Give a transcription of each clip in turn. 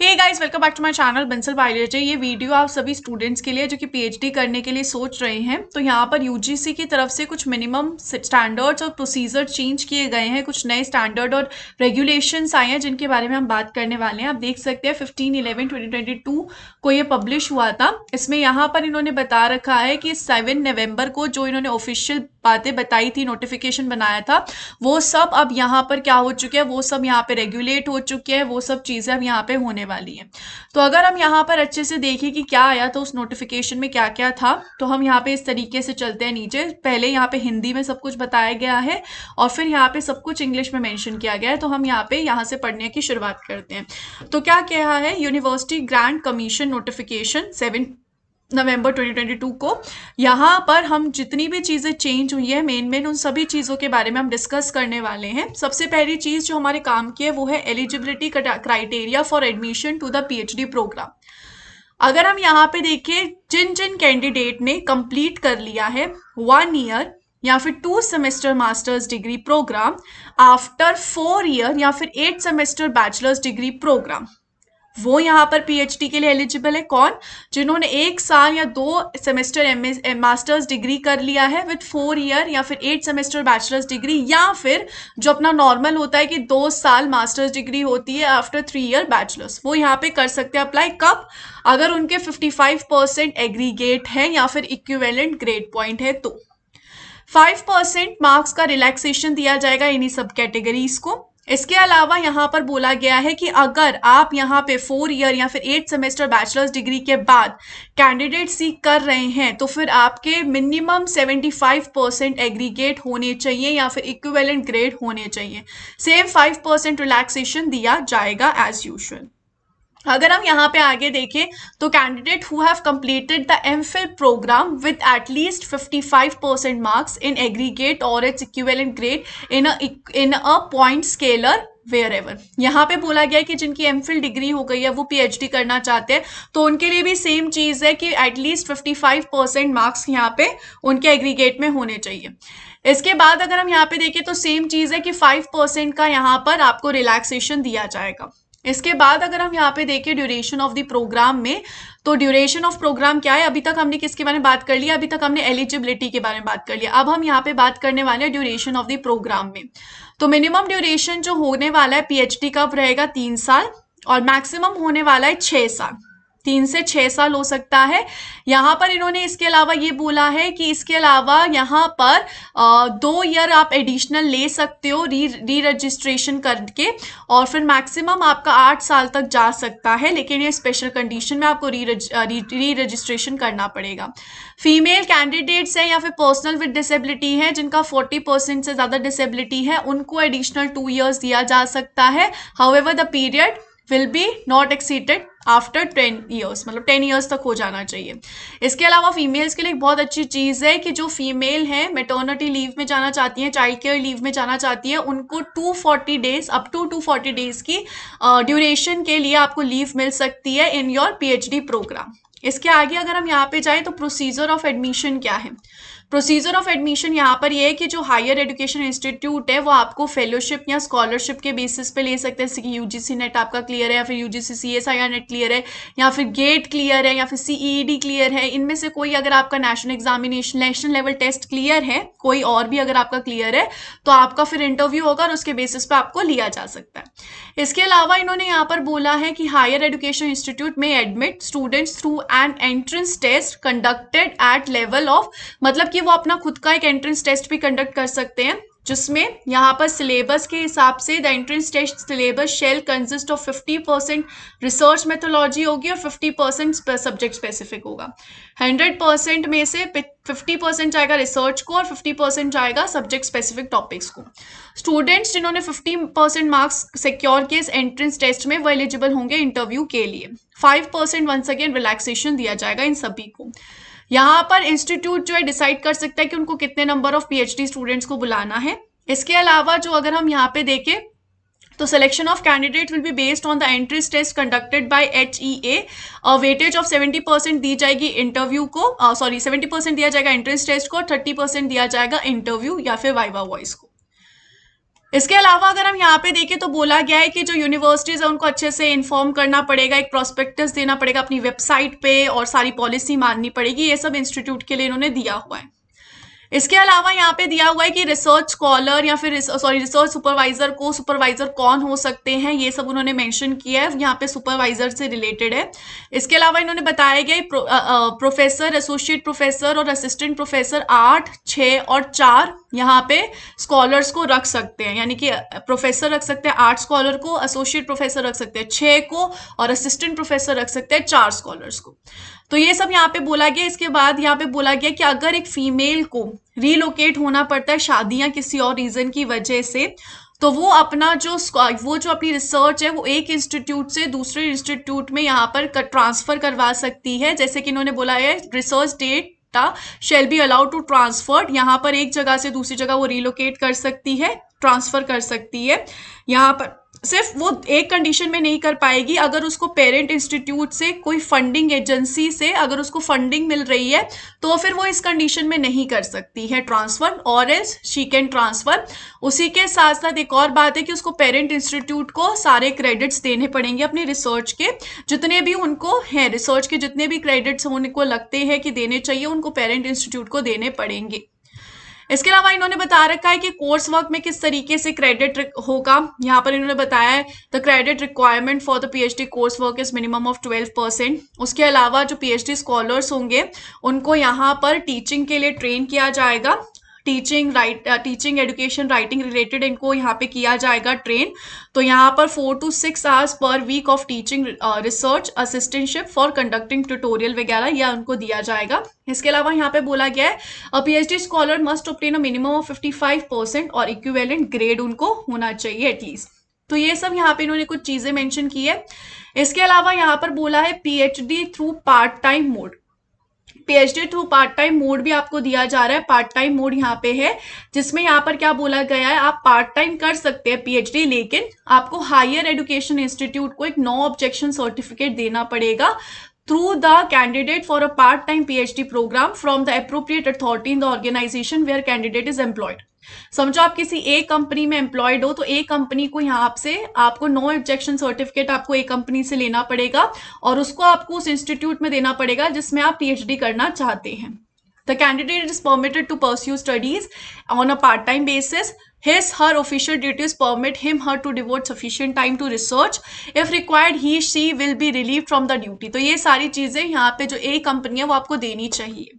Hey guys welcome back to my channel Bansal biology ये video आप सभी स्टूडेंट्स के लिए जो कि पीएचडी करने के लिए सोच रहे हैं तो यहाँ पर यूजीसी की तरफ से कुछ मिनिमम स्टैंडर्ड्स और प्रोसीजर चेंज किए गए हैं कुछ नए स्टैंडर्ड और रेगुलेशंस आए हैं जिनके बारे में हम बात करने वाले हैं आप देख सकते हैं फिफ्टीन इलेवन ट्वेंटी को ये पब्लिश हुआ था इसमें यहाँ पर इन्होंने बता रखा है कि सेवन नवम्बर को जो इन्होंने ऑफिशियल बातें बताई थी नोटिफिकेशन बनाया था वो सब अब यहाँ पर क्या हो चुके हैं वो सब यहाँ पे रेगुलेट हो चुके हैं वो सब चीज़ें अब यहाँ पे होने वाली हैं तो अगर हम यहाँ पर अच्छे से देखें कि क्या आया तो उस नोटिफिकेशन में क्या क्या था तो हम यहाँ पे इस तरीके से चलते हैं नीचे पहले यहाँ पे हिंदी में सब कुछ बताया गया है और फिर यहाँ पे सब कुछ इंग्लिश में मैंशन किया गया है तो हम यहाँ पे यहाँ से पढ़ने की शुरुआत करते हैं तो क्या कह है university grant commission notification seven November 2022 को यहाँ पर हम जितनी भी चीज़ें चेंज हुई है मेन मेन उन सभी चीज़ों के बारे में हम डिस्कस करने वाले हैं सबसे पहली चीज़ जो हमारे काम की है वो है eligibility criteria for admission to the PhD programme अगर हम यहाँ पे देखें जिन जिन कैंडिडेट ने कंप्लीट कर लिया है वन ईयर या फिर two semester masters degree programme after four year या फिर eight semester bachelors degree programme वो यहाँ पर पीएचडी के लिए एलिजिबल है कौन जिन्होंने एक साल या दो सेमेस्टर एम मास्टर्स डिग्री कर लिया है विथ फोर ईयर या फिर एट सेमेस्टर बैचलर्स डिग्री या फिर जो अपना नॉर्मल होता है कि दो साल मास्टर्स डिग्री होती है आफ्टर थ्री ईयर बैचलर्स वो यहाँ पे कर सकते हैं अप्लाई कब अगर उनके फिफ्टी परसेंट एग्रीगेट है या फिर इक्विवेलेंट ग्रेड पॉइंट है तो 5 परसेंट मार्क्स का रिलैक्सेशन दिया जाएगा इन्हीं सब कैटेगरीज को इसके अलावा यहाँ पर बोला गया है कि अगर आप यहाँ पे फोर ईयर या फिर एट सेमेस्टर बैचलर्स डिग्री के बाद कैंडिडेट सीख कर रहे हैं तो फिर आपके मिनिमम 75 परसेंट एग्रीगेट होने चाहिए या फिर इक्विवेलेंट ग्रेड होने चाहिए सेम 5 परसेंट रिलैक्सेशन दिया जाएगा एज यूशल अगर हम यहाँ पे आगे देखें तो candidate who have completed the M Phil programme with at least 55 percent marks in aggregate और its equivalent grade in in a point scale wherever यहाँ पे बोला गया है कि जिनकी एम डिग्री हो गई है वो पीएचडी करना चाहते हैं तो उनके लिए भी सेम चीज़ है कि एटलीस्ट 55 परसेंट मार्क्स यहाँ पे उनके एग्रीगेट में होने चाहिए इसके बाद अगर हम यहाँ पे देखें तो सेम चीज़ है कि 5 परसेंट का यहाँ पर आपको रिलैक्सेशन दिया जाएगा इसके बाद अगर हम यहाँ पे देखें ड्यूरेशन ऑफ द प्रोग्राम में तो ड्यूरेशन ऑफ प्रोग्राम क्या है अभी तक हमने किसके बारे में बात कर लिया अभी तक हमने एलिजिबिलिटी के बारे में बात कर लिया अब हम यहाँ पे बात करने वाले हैं ड्यूरेशन ऑफ द प्रोग्राम में तो मिनिमम ड्यूरेशन जो होने वाला है पी का रहेगा तीन साल और मैक्सिमम होने वाला है छः साल तीन से छः साल हो सकता है यहाँ पर इन्होंने इसके अलावा ये बोला है कि इसके अलावा यहाँ पर आ, दो ईयर आप एडिशनल ले सकते हो री री रजिस्ट्रेशन करके और फिर मैक्सिमम आपका आठ साल तक जा सकता है लेकिन ये स्पेशल कंडीशन में आपको री रज, री, री रजिस्ट्रेशन करना पड़ेगा फीमेल कैंडिडेट्स हैं या फिर पर्सनल विद डिसेबिलिटी हैं जिनका फोर्टी परसेंट से ज़्यादा डिसेबिलिटी है उनको एडिशनल टू ईयर्स दिया जा सकता है how the period will be not exceeded after ten years मतलब टेन ईयर्स तक हो जाना चाहिए इसके अलावा फीमेल्स के लिए एक बहुत अच्छी चीज़ है कि जो फीमेल हैं मेटर्निटी लीव में जाना चाहती हैं चाइल्ड केयर लीव में जाना चाहती हैं उनको 240 डेज अप टू 240 डेज की ड्यूरेशन uh, के लिए आपको लीव मिल सकती है इन योर पीएचडी प्रोग्राम इसके आगे अगर हम यहाँ पे जाएँ तो प्रोसीजर ऑफ एडमिशन क्या है प्रोसीजर ऑफ एडमिशन यहाँ पर ये है कि जो हायर एजुकेशन इंस्टीट्यूट है वो आपको फेलोशिप या स्कॉलरशिप के बेसिस पे ले सकते हैं जैसे कि यूजीसी नेट आपका क्लियर है या फिर UGC CSIR or NET clear है या फिर गेट क्लियर है या फिर सीईडी क्लियर है इनमें से कोई अगर आपका national examination national level test clear है कोई और भी अगर आपका क्लियर है तो आपका फिर इंटरव्यू होगा और उसके बेसिस पर आपको लिया जा सकता है इसके अलावा इन्होंने यहाँ पर बोला है कि हायर एजुकेशन इंस्टीट्यूट में admit students through and entrance test conducted at level of मतलब कि वो अपना खुद का एक एंट्रेंस टेस्ट भी कंडक्ट कर सकते हैं जिसमें यहाँ पर सिलेबस के हिसाब से the entrance test syllabus shall consist of 50 percent research methodology होगी और 50 परसेंट सब्जेक्ट स्पेसिफिक होगा 100 परसेंट में से 50 परसेंट जाएगा रिसर्च को और 50 परसेंट जाएगा सब्जेक्ट स्पेसिफिक टॉपिक्स को स्टूडेंट्स जिन्होंने 50 परसेंट मार्क्स सिक्योर किए इस एंट्रेंस टेस्ट में वो एलिजिबल होंगे इंटरव्यू के लिए five percent once again relaxation दिया जाएगा इन सभी को यहाँ पर इंस्टीट्यूट जो है डिसाइड कर सकता है कि उनको कितने नंबर ऑफ पीएचडी स्टूडेंट्स को बुलाना है इसके अलावा जो अगर हम यहाँ पे देखें तो of candidate will be based on the entrance test conducted by H E A weightage of 70% दी जाएगी इंटरव्यू को सॉरी uh, 70% दिया जाएगा एंट्रेंस टेस्ट को 30% दिया जाएगा इंटरव्यू या फिर वाइवा वॉइस को इसके अलावा अगर हम यहाँ पे देखें तो बोला गया है कि जो यूनिवर्सिटीज़ है उनको अच्छे से इन्फॉर्म करना पड़ेगा एक प्रोस्पेक्टस देना पड़ेगा अपनी वेबसाइट पे और सारी पॉलिसी माननी पड़ेगी ये सब इंस्टीट्यूट के लिए इन्होंने दिया हुआ है इसके अलावा यहाँ पे दिया हुआ है कि रिसर्च स्कॉलर या फिर सॉरी रिसर्च सुपरवाइजर को सुपरवाइजर कौन हो सकते हैं ये सब उन्होंने मेंशन किया है यहाँ पे सुपरवाइजर से रिलेटेड है इसके अलावा इन्होंने बताया गया प्रो, प्रोफेसर एसोसिएट प्रोफेसर और असिस्टेंट प्रोफेसर आठ छः और चार यहाँ पे स्कॉलर्स को रख सकते हैं यानी कि प्रोफेसर रख सकते हैं आठ स्कॉलर को एसोसिएट प्रोफेसर रख सकते हैं छः को और असिस्टेंट प्रोफेसर रख सकते हैं चार स्कॉलर्स को तो ये सब यहाँ पे बोला गया इसके बाद यहाँ पे बोला गया कि अगर एक फीमेल को रीलोकेट होना पड़ता है शादियाँ किसी और रीज़न की वजह से तो वो अपना जो वो जो अपनी रिसर्च है वो एक इंस्टीट्यूट से दूसरे इंस्टीट्यूट में यहाँ पर ट्रांसफ़र करवा सकती है जैसे कि इन्होंने बोला है research date shall be allowed to transferred यहाँ पर एक जगह से दूसरी जगह वो रिलोकेट कर सकती है ट्रांसफर कर सकती है यहाँ पर सिर्फ वो एक कंडीशन में नहीं कर पाएगी अगर उसको पेरेंट इंस्टीट्यूट से कोई फंडिंग एजेंसी से अगर उसको फंडिंग मिल रही है तो फिर वो इस कंडीशन में नहीं कर सकती है ट्रांसफ़र और एज शी कैन ट्रांसफ़र उसी के साथ साथ एक और बात है कि उसको पेरेंट इंस्टीट्यूट को सारे क्रेडिट्स देने पड़ेंगे अपनी रिसर्च के जितने भी उनको हैं रिसर्च के जितने भी क्रेडिट्स उनको लगते हैं कि देने चाहिए उनको पेरेंट इंस्टीट्यूट को देने पड़ेंगे इसके अलावा इन्होंने बता रखा है कि कोर्स वर्क में किस तरीके से क्रेडिट होगा यहाँ पर इन्होंने बताया है the credit requirement for the PhD course work is minimum of twelve percent उसके अलावा जो पीएचडी स्कॉलर्स होंगे उनको यहाँ पर टीचिंग के लिए ट्रेन किया जाएगा teaching right teaching education writing related इनको यहाँ पे किया जाएगा ट्रेन तो यहाँ पर four to six hours per week of teaching research assistantship for conducting tutorial वगैरह यह उनको दिया जाएगा इसके अलावा यहाँ पे बोला गया है P H D scholar must obtain a minimum of fifty five percent और इक्विवेलेंट ग्रेड उनको होना चाहिए एटलीस्ट तो ये सब यहाँ पे इन्होंने कुछ चीज़ें मेंशन की है इसके अलावा यहाँ पर बोला है PhD through part time mode PhD through part time mode भी आपको दिया जा रहा है पार्ट टाइम मोड यहाँ पे है जिसमें यहाँ पर क्या बोला गया है आप पार्ट टाइम कर सकते हैं पीएचडी लेकिन आपको हायर एजुकेशन इंस्टीट्यूट को एक नो ऑब्जेक्शन सर्टिफिकेट देना पड़ेगा through the candidate for a part time phd program from the appropriate authority in the organization where candidate is employed समझो आप किसी एक कंपनी में एम्प्लॉयड हो तो एक कंपनी को यहां से आपको नो ऑब्जेक्शन सर्टिफिकेट आपको एक कंपनी से लेना पड़ेगा और उसको आपको उस इंस्टीट्यूट में देना पड़ेगा जिसमें आप पीएचडी करना चाहते हैं the candidate is permitted to pursue studies on a part time basis His her official duties permit him her to devote sufficient time to research. If required, he she will be relieved from the duty. तो ये सारी चीज़ें यहाँ पे जो ए company है वो आपको देनी चाहिए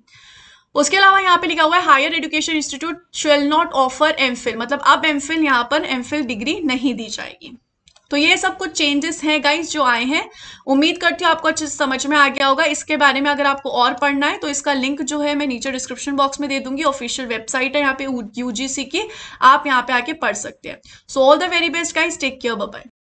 उसके अलावा यहाँ पे लिखा हुआ है higher education institute shall not offer M मतलब अब एम यहाँ पर एम डिग्री नहीं दी जाएगी तो ये सब कुछ चेंजेस हैं गाइज जो आए हैं उम्मीद करती हूँ आपको अच्छे से समझ में आ गया होगा इसके बारे में अगर आपको और पढ़ना है तो इसका लिंक जो है मैं नीचे डिस्क्रिप्शन बॉक्स में दे दूंगी ऑफिशियल वेबसाइट है यहाँ पे यूजीसी की आप यहाँ पे आके पढ़ सकते हैं so all the very best guys take care bye